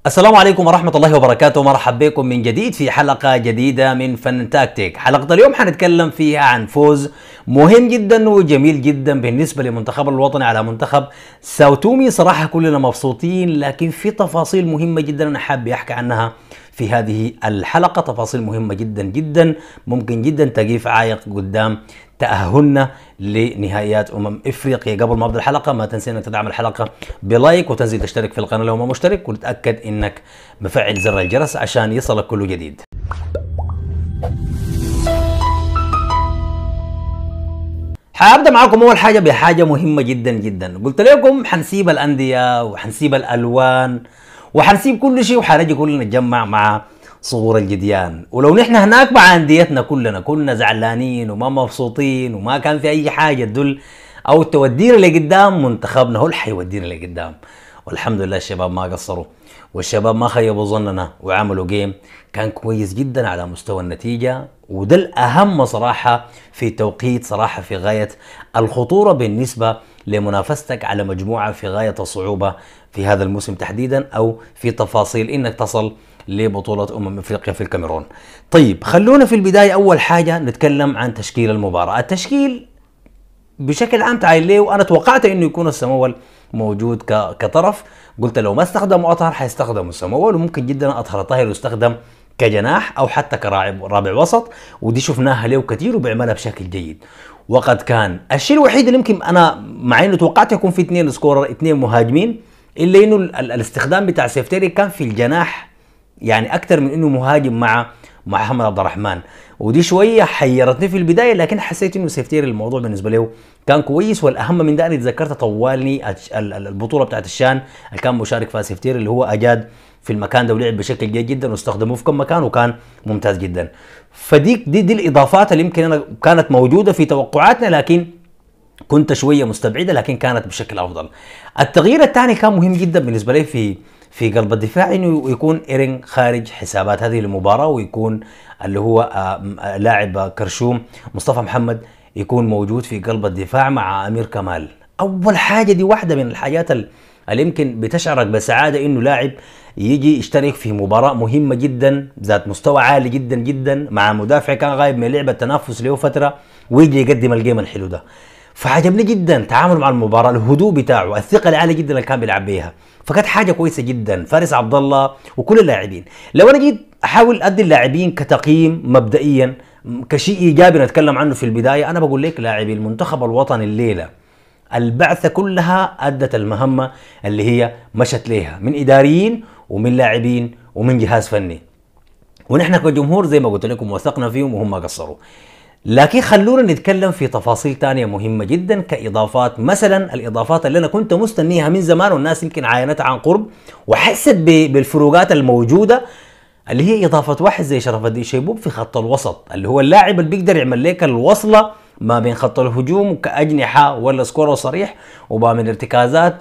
السلام عليكم ورحمة الله وبركاته مرحبا بكم من جديد في حلقة جديدة من فن تاكتيك حلقة اليوم حنتكلم فيها عن فوز مهم جدا وجميل جدا بالنسبة لمنتخب الوطني على منتخب ساوتومي صراحة كلنا مبسوطين لكن في تفاصيل مهمة جدا أنا حابب أحكي عنها في هذه الحلقة تفاصيل مهمة جدا جدا ممكن جدا تقيف عائق قدام تأهلنا لنهائيات أمم إفريقيا قبل ما أبدأ الحلقة ما تنسى أنك تدعم الحلقة بلايك وتنزل تشترك في القناة لو ما مشترك وتتأكد أنك مفعل زر الجرس عشان يصلك كل جديد حابدا معاكم اول حاجه بحاجه مهمه جدا جدا قلت لكم حنسيب الانديه وحنسيب الالوان وحنسيب كل شيء وحنجي كلنا نتجمع مع صور الجديان ولو نحن هناك مع انديتنا كلنا كنا زعلانين وما مبسوطين وما كان في اي حاجه تدل او تودينا لقدام منتخبنا هو اللي حيودينا لقدام والحمد لله الشباب ما قصروا والشباب ما خيبوا ظننا وعملوا جيم كان كويس جدا على مستوى النتيجة وده الأهم صراحة في توقيت صراحة في غاية الخطورة بالنسبة لمنافستك على مجموعة في غاية الصعوبة في هذا الموسم تحديدا أو في تفاصيل إنك تصل لبطولة أمم أفريقيا في الكاميرون طيب خلونا في البداية أول حاجة نتكلم عن تشكيل المباراة التشكيل بشكل عام تعال ليه وأنا توقعت أنه يكون السمول موجود كطرف قلت لو ما استخدموا أطهر حيستخدموا السمول وممكن جدا أطهر طاهر يستخدم كجناح او حتى كراعب رابع وسط ودي شفناها له كثير وبيعملها بشكل جيد وقد كان الشيء الوحيد اللي يمكن انا مع انه توقعت يكون في اثنين سكورر اثنين مهاجمين الا انه الاستخدام بتاع سيفتيري كان في الجناح يعني اكثر من انه مهاجم مع مع محمد عبد الرحمن ودي شويه حيرتني في البدايه لكن حسيت انه سيفتيري الموضوع بالنسبه له كان كويس والاهم من ده اني تذكرت طوالي البطوله بتاعت الشان اللي كان مشارك فيها سيفتيري اللي هو اجاد في المكان ده ولعب بشكل جيد جدا واستخدموه في كم مكان وكان ممتاز جدا فدي دي, دي الاضافات اللي يمكن انا كانت موجوده في توقعاتنا لكن كنت شويه مستبعده لكن كانت بشكل افضل التغيير الثاني كان مهم جدا بالنسبه لي في في قلب الدفاع انه يكون ايرين خارج حسابات هذه المباراه ويكون اللي هو آه، آه، لاعب كرشوم مصطفى محمد يكون موجود في قلب الدفاع مع امير كمال اول حاجه دي واحده من الحاجات اللي يمكن بتشعرك بسعاده انه لاعب يجي يشترك في مباراة مهمة جدا ذات مستوى عالي جدا جدا مع مدافع كان غايب من لعبة التنافس له فترة ويجي يقدم الجيم الحلو ده فعجبني جدا تعامله مع المباراه الهدوء بتاعه الثقه العاليه جدا اللي كان بيلعب بيها فكانت حاجه كويسه جدا فارس عبد الله وكل اللاعبين لو انا جيت احاول ادي اللاعبين كتقييم مبدئيا كشيء ايجابي نتكلم عنه في البدايه انا بقول لك لاعبي المنتخب الوطني الليله البعثه كلها ادت المهمه اللي هي مشت ليها من اداريين ومن لاعبين ومن جهاز فني ونحن كجمهور زي ما قلت لكم وثقنا فيهم وهم ما قصروا لكن خلونا نتكلم في تفاصيل تانية مهمة جدا كإضافات مثلا الإضافات اللي أنا كنت مستنيها من زمان والناس يمكن عاينتها عن قرب وحست بالفروقات الموجودة اللي هي إضافة واحد زي شرف الدين شيبوب في خط الوسط اللي هو اللاعب اللي بيقدر يعمل لك الوصلة ما بين خط الهجوم كأجنحة ولا سكور صريح وما من ارتكازات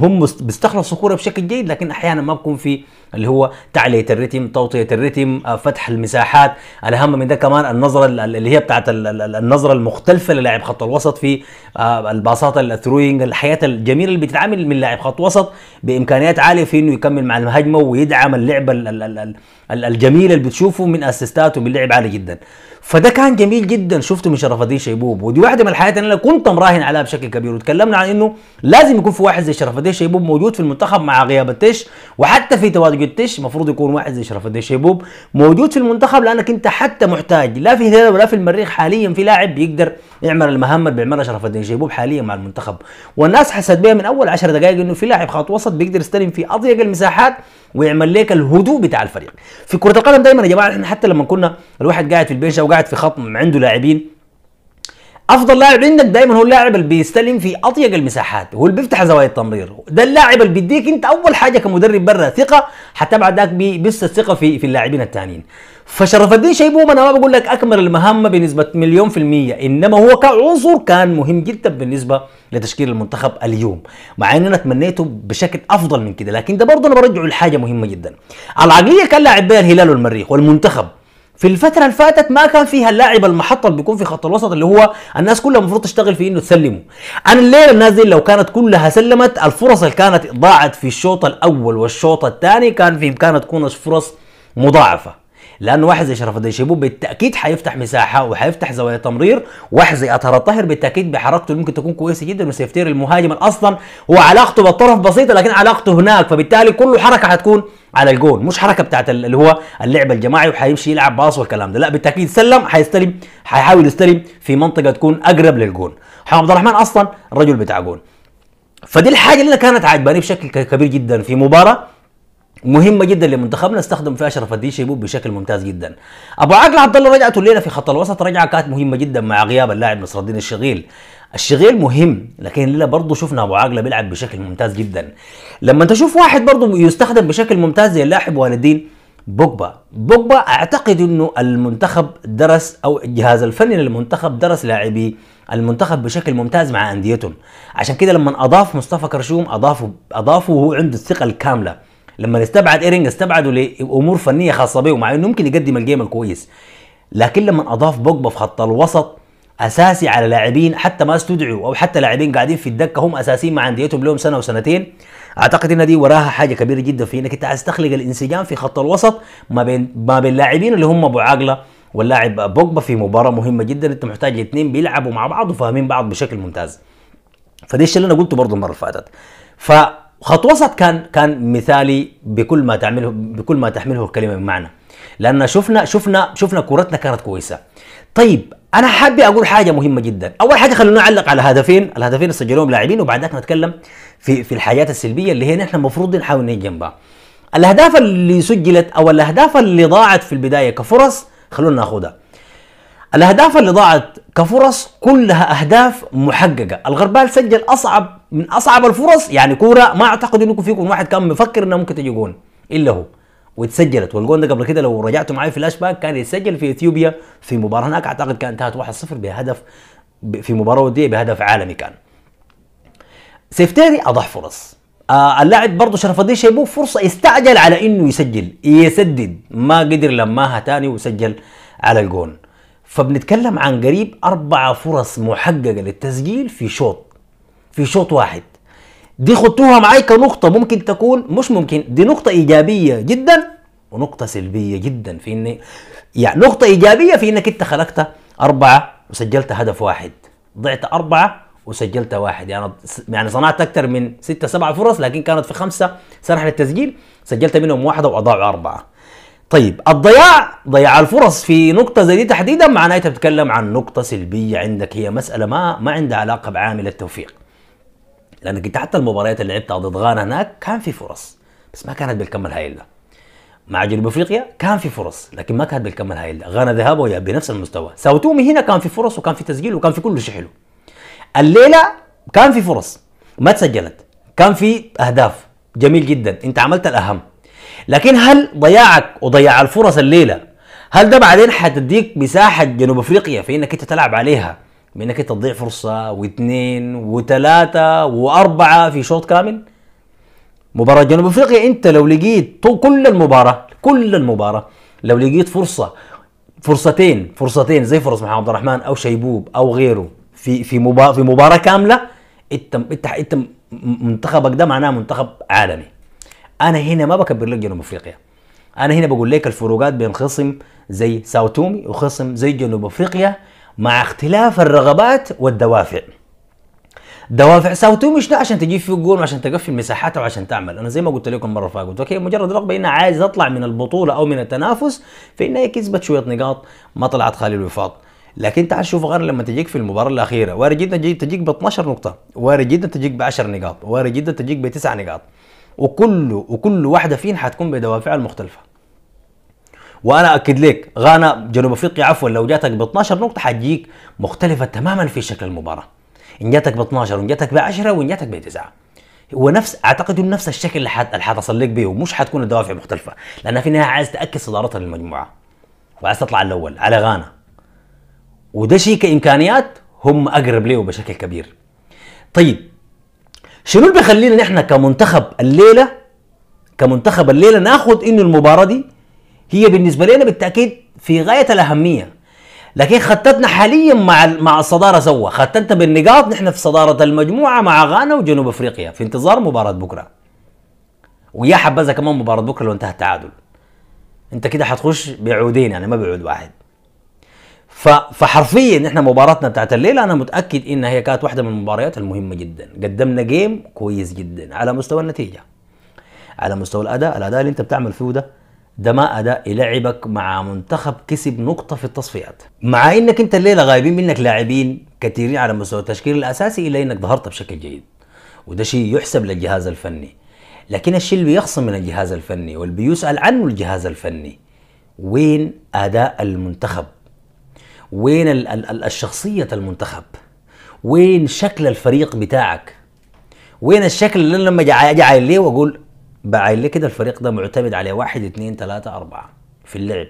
هم بيستخلصوا كورة بشكل جيد لكن أحيانا ما بكون في اللي هو تعلية الريتم توطية الريتم آه، فتح المساحات الأهم من ده كمان النظرة اللي هي بتاعت النظرة المختلفة للاعب خط الوسط في آه، الباصات الثروينج الحياة الجميلة اللي بتتعامل من لاعب خط وسط بإمكانيات عالية في إنه يكمل مع المهاجمة ويدعم اللعبة الجميلة اللي بتشوفه من أسيستات ومن لعب عالي جدا فده كان جميل جدا شفته من شرف الدين شيبوب ودي واحده من الحاجات اللي انا كنت مراهن عليها بشكل كبير وتكلمنا عن انه لازم يكون في واحد زي شرف الدين شيبوب موجود في المنتخب مع غياب التش وحتى في تواجد التش المفروض يكون واحد زي شرف الدين شيبوب موجود في المنتخب لانك انت حتى محتاج لا في هلال ولا في المريخ حاليا في لاعب بيقدر اعمل المهمه اللي بيعملها شرف الدين شيبوب حاليا مع المنتخب والناس حست بيها من اول 10 دقائق انه في لاعب خط وسط بيقدر يستلم في اضيق المساحات ويعمل لك الهدوء بتاع الفريق في كره القدم دائما يا جماعه احنا حتى لما كنا الواحد قاعد في البيشه وقاعد في خط عنده لاعبين افضل لاعب عندك دايما هو اللاعب اللي بيستلم في اضيق المساحات هو اللي بيفتح زوايا التمرير ده اللاعب اللي بيديك انت اول حاجه كمدرب برا ثقه حتبعدك بيبث الثقه في في اللاعبين الثانيين فشرف الدين شيبوم انا ما بقول لك اكمل المهمه بنسبه مليون في الميه انما هو كعنصر كان مهم جدا بالنسبه لتشكيل المنتخب اليوم مع ان انا تمنيته بشكل افضل من كده لكن ده برضه انا برجعه لحاجه مهمه جدا العقليه كان لاعب بها الهلال والمريخ والمنتخب في الفتره اللي فاتت ما كان فيها اللاعب المحطه اللي بيكون في خط الوسط اللي هو الناس كلها المفروض تشتغل في انه تسلمه انا الليله الناس دي لو كانت كلها سلمت الفرص اللي كانت ضاعت في الشوط الاول والشوط الثاني كان في امكانها تكون فرص مضاعفه لان واحد زي شرف الدين شيبوب بالتاكيد هيفتح مساحه وهيفتح زوايا تمرير واحد زي اطهر الطاهر بالتاكيد بحركته ممكن تكون كويسه جدا وسيفتير المهاجم اصلا هو علاقته بالطرف بسيطه لكن علاقته هناك فبالتالي كل حركه هتكون على الجول مش حركه بتاعت اللي هو اللعب الجماعي وهيمشي يلعب باص والكلام ده لا بالتاكيد سلم هيستلم هيحاول يستلم في منطقه تكون اقرب للجول حمد عبد الرحمن اصلا رجل بتاع جول فدي الحاجه اللي انا كانت عجباني بشكل كبير جدا في مباراه مهمه جدا لمنتخبنا استخدم فيها اشرف الدين شيبوب بشكل ممتاز جدا ابو عقل عبد الله رجعته الليله في خط الوسط رجعه كانت مهمه جدا مع غياب اللاعب نصر الدين الشغيل الشغيل مهم لكن الليله برضه شفنا ابو عاقله بيلعب بشكل ممتاز جدا لما تشوف واحد برضه يستخدم بشكل ممتاز زي اللاعب والدين بوجبا بوجبا اعتقد انه المنتخب درس او الجهاز الفني للمنتخب درس لاعبي المنتخب بشكل ممتاز مع انديتهم عشان كده لما اضاف مصطفى كرشوم اضافه اضافه وهو عنده الثقه الكامله لما استبعد ايرنج استبعدوا لامور فنيه خاصه بيه مع انه ممكن يقدم الجيم الكويس لكن لما اضاف بوجبا في خط الوسط اساسي على لاعبين حتى ما استدعوا او حتى لاعبين قاعدين في الدكه هم اساسيين مع انديتهم لهم سنه وسنتين اعتقد ان دي وراها حاجه كبيره جدا في انك انت عايز تخلق الانسجام في خط الوسط ما بين ما بين لاعبين اللي هم ابو عاقله واللاعب بوجبا في مباراه مهمه جدا انت محتاج الاثنين بيلعبوا مع بعض وفاهمين بعض بشكل ممتاز فدي الشيء اللي انا قلته برضه المره اللي فاتت ف خط وسط كان كان مثالي بكل ما تعمله بكل ما تحمله الكلمه من معنى لان شفنا شفنا شفنا كورتنا كانت كويسه طيب انا حابب اقول حاجه مهمه جدا اول حاجه خلونا نعلق على هدفين الهدفين اللي سجلوهم لاعبين وبعد نتكلم في في الحاجات السلبيه اللي هي نحن المفروض نحاول نيجي جنبها الاهداف اللي سجلت او الاهداف اللي ضاعت في البدايه كفرص خلونا ناخذها الاهداف اللي ضاعت كفرص كلها اهداف محققه الغربال سجل اصعب من اصعب الفرص يعني كوره ما اعتقد انكم فيكم واحد كان مفكر انه ممكن تجي جون الا هو واتسجلت والجون ده قبل كده لو رجعتوا معي فلاش باك كان يتسجل في اثيوبيا في مباراه هناك اعتقد كانت انتهت 1-0 بهدف في مباراه وديه بهدف عالمي كان. سيفتيري اضع فرص آه اللاعب برضه شرف الدين شيبوك فرصه استعجل على انه يسجل يسدد ما قدر لماها تاني وسجل على الجون. فبنتكلم عن قريب اربع فرص محققه للتسجيل في شوط في شوط واحد دي خدتوها معاي كنقطه ممكن تكون مش ممكن دي نقطه ايجابيه جدا ونقطه سلبيه جدا في ان يعني نقطه ايجابيه في انك انت خلقت اربعه وسجلت هدف واحد ضعت اربعه وسجلت واحد يعني يعني صنعت اكثر من ستة سبعة فرص لكن كانت في خمسه سنح للتسجيل سجلت منهم واحده واضاعوا اربعه طيب الضياع ضياع الفرص في نقطة زي دي تحديدا معناها انت بتتكلم عن نقطة سلبية عندك هي مسألة ما ما عندها علاقة بعامل التوفيق لانك انت حتى المباريات اللي لعبتها ضد غانا هناك كان في فرص بس ما كانت بالكم الهائل ده مع جنوب افريقيا كان في فرص لكن ما كانت بالكم الهائل ده غانا ذهاب وإياب بنفس المستوى ساوتومي هنا كان في فرص وكان في تسجيل وكان في كل شيء حلو الليله كان في فرص ما تسجلت كان في اهداف جميل جدا انت عملت الاهم لكن هل ضياعك وضياع الفرص الليله هل ده بعدين حتديك مساحه جنوب افريقيا في انك انت تلعب عليها بانك انت تضيع فرصه واثنين وثلاثه واربعه في شوط كامل مباراه جنوب افريقيا انت لو لقيت كل المباراه كل المباراه لو لقيت فرصه فرصتين فرصتين زي فرص محمد عبد الرحمن او شيبوب او غيره في في مباراه في مباراه كامله انت انت انت منتخبك ده معناه منتخب عالمي انا هنا ما بكبر لك جنوب افريقيا انا هنا بقول لك الفروقات بين خصم زي ساو تومي وخصم زي جنوب افريقيا مع اختلاف الرغبات والدوافع دوافع ساو تو مش عشان تجيب فيه جول وعشان تقفل مساحات وعشان تعمل انا زي ما قلت لكم مره فاتت اوكي مجرد رغبه انها عايزه تطلع من البطوله او من التنافس فانها كسبت شويه نقاط ما طلعت خالي الوفاض لكن تعال شوف غير لما تجيك في المباراه الاخيره وارد جدا تجيك ب 12 نقطه وارد جدا تجيك ب 10 نقاط وارد جدا تجيك بتسع نقاط وكل وكل واحده فيهم حتكون بدوافعها المختلفه وانا اكد لك غانا جنوب افريقيا عفوا لو جاتك ب 12 نقطه حتجيك مختلفه تماما في شكل المباراه ان جاتك ب 12 وان جاتك ب 10 وان جاتك ب 9 هو نفس اعتقد انه نفس الشكل اللي حت... حتصل لك به ومش حتكون الدوافع مختلفه لانها في النهايه عايز تاكد صدارتها للمجموعه وعايز تطلع الاول على غانا وده شيء كامكانيات هم اقرب ليه بشكل كبير طيب شنو اللي بيخلينا نحن كمنتخب الليله كمنتخب الليله ناخذ انه المباراه دي هي بالنسبه لنا بالتاكيد في غايه الاهميه لكن خطتنا حاليا مع مع الصداره سوا خطتنا بالنقاط نحن في صداره المجموعه مع غانا وجنوب افريقيا في انتظار مباراه بكره ويا حبذا كمان مباراه بكره لو انتهى التعادل انت كده حتخش بعودين يعني ما بعود واحد فحرفيا احنا مباراتنا بتاعت الليله انا متاكد انها هي كانت واحده من المباريات المهمه جدا قدمنا جيم كويس جدا على مستوى النتيجه على مستوى الاداء الاداء اللي انت بتعمل فيه ده ده ما اداء يلعبك مع منتخب كسب نقطه في التصفيات مع انك انت الليله غايبين منك لاعبين كثيرين على مستوى التشكيل الاساسي الا انك ظهرت بشكل جيد وده شيء يحسب للجهاز الفني لكن الشيء اللي بيخصم من الجهاز الفني واللي بيسال عنه الجهاز الفني وين اداء المنتخب وين الـ الـ الـ الشخصيه المنتخب وين شكل الفريق بتاعك وين الشكل اللي لما اجي عايل ليه واقول بعين لي كده الفريق ده معتمد عليه واحد اثنين ثلاثة أربعة في اللعب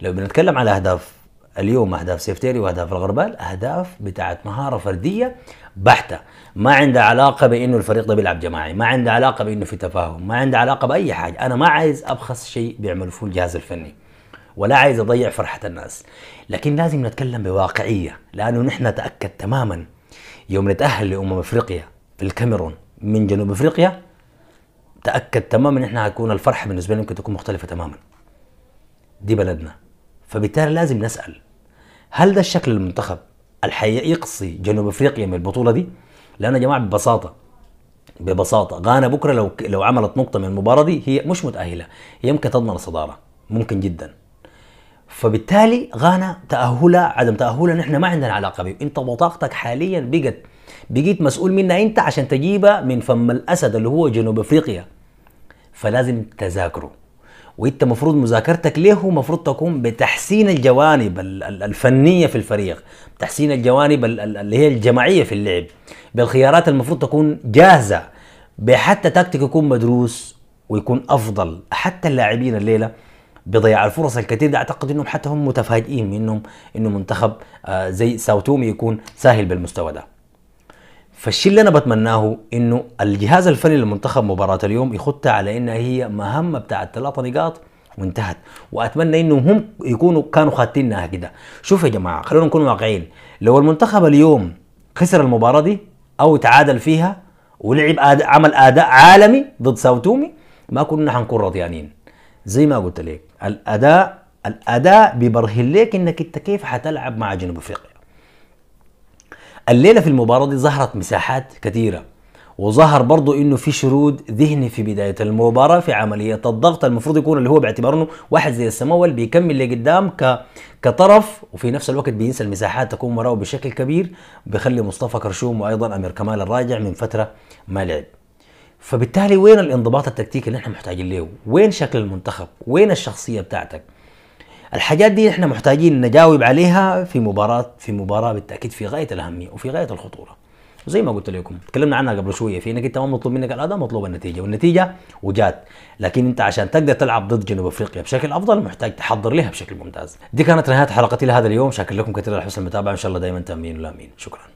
لو بنتكلم على أهداف اليوم أهداف سيفتيري وأهداف الغربال أهداف بتاعت مهارة فردية بحتة ما عندها علاقة بأنه الفريق ده بيلعب جماعي ما عندها علاقة بأنه في تفاهم ما عندها علاقة بأي حاجة أنا ما عايز أبخس شيء بيعملوا فيه الجهاز الفني ولا عايز أضيع فرحة الناس لكن لازم نتكلم بواقعية لأنه نحن تأكد تماما يوم نتأهل لأمم أفريقيا في الكاميرون من جنوب أفريقيا تاكد تماما ان احنا هيكون الفرحه بالنسبه لنا ممكن تكون مختلفه تماما دي بلدنا فبالتالي لازم نسال هل ده الشكل المنتخب الحقيقي يقصي جنوب افريقيا من البطوله دي لان يا جماعه ببساطه ببساطه غانا بكره لو لو عملت نقطه من المباراه دي هي مش متاهله هي يمكن تضمن الصداره ممكن جدا فبالتالي غانا تاهلها عدم تاهلها نحن ما عندنا علاقه به انت بطاقتك حاليا بقت بقيت مسؤول منها انت عشان تجيبها من فم الاسد اللي هو جنوب افريقيا فلازم تذاكره وانت مفروض مذاكرتك ليه مفروض تكون بتحسين الجوانب الفنيه في الفريق تحسين الجوانب اللي هي الجماعيه في اللعب بالخيارات المفروض تكون جاهزه بحتى تكتيك يكون مدروس ويكون افضل حتى اللاعبين الليله بضياع الفرص الكثير ده اعتقد انهم حتى هم متفاجئين منهم انه منتخب آه، زي ساوتومي يكون ساهل بالمستوى ده فالشيء اللي انا بتمناه انه الجهاز الفني للمنتخب مباراه اليوم يخطها على انها هي مهمه بتاعت ثلاثه نقاط وانتهت واتمنى انه هم يكونوا كانوا خاتينها كده شوف يا جماعه خلونا نكون واقعيين لو المنتخب اليوم خسر المباراه دي او تعادل فيها ولعب عمل اداء عالمي ضد ساوتومي ما كنا حنكون رضيانين زي ما قلت لك الاداء الاداء بيبرهن لك انك انت كيف حتلعب مع جنوب افريقيا الليله في المباراه دي ظهرت مساحات كثيره وظهر برضو انه في شرود ذهني في بدايه المباراه في عمليه الضغط المفروض يكون اللي هو باعتبار انه واحد زي السماول بيكمل لقدام ك كطرف وفي نفس الوقت بينسى المساحات تكون وراه بشكل كبير بخلي مصطفى كرشوم وايضا امير كمال الراجع من فتره ما لعب فبالتالي وين الانضباط التكتيكي اللي احنا محتاجين له وين شكل المنتخب وين الشخصيه بتاعتك الحاجات دي احنا محتاجين نجاوب عليها في مباراه في مباراه بالتاكيد في غايه الاهميه وفي غايه الخطوره وزي ما قلت لكم تكلمنا عنها قبل شويه في انك انت ما مطلوب منك الاداء مطلوب النتيجه والنتيجه وجات لكن انت عشان تقدر تلعب ضد جنوب افريقيا بشكل افضل محتاج تحضر لها بشكل ممتاز دي كانت نهايه حلقتي لهذا اليوم شاكر لكم كثير على حسن المتابعه ان شاء الله دائما تامين ولامين شكرا